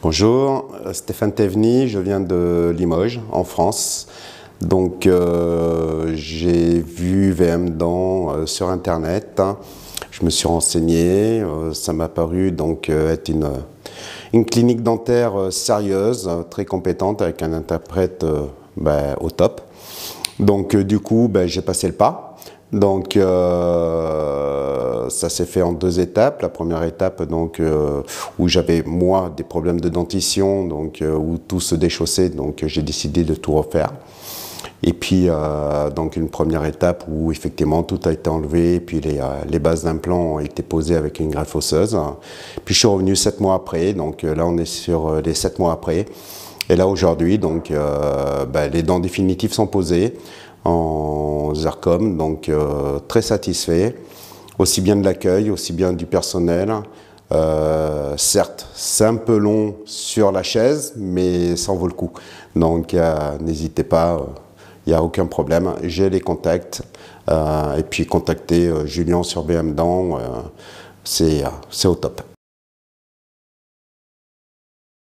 Bonjour, euh, Stéphane Tevni, je viens de Limoges, en France. Donc euh, j'ai vu VM dans euh, sur internet, je me suis renseigné, ça m'a paru donc être une, une clinique dentaire sérieuse, très compétente, avec un interprète bah, au top. Donc du coup bah, j'ai passé le pas. Donc ça s'est fait en deux étapes. La première étape, donc, euh, où j'avais moi des problèmes de dentition, donc euh, où tout se déchaussait, donc j'ai décidé de tout refaire. Et puis, euh, donc, une première étape où effectivement tout a été enlevé, puis les, bases d'implants ont été posées avec une greffe osseuse. Puis je suis revenu sept mois après, donc là on est sur les sept mois après. Et là aujourd'hui, donc, ben, les dents définitives sont posées en zircom, donc très satisfait aussi bien de l'accueil, aussi bien du personnel. Euh, certes, c'est un peu long sur la chaise, mais ça en vaut le coup. Donc euh, n'hésitez pas, il euh, n'y a aucun problème. J'ai les contacts. et puis contactez Julien sur BM c'est au top.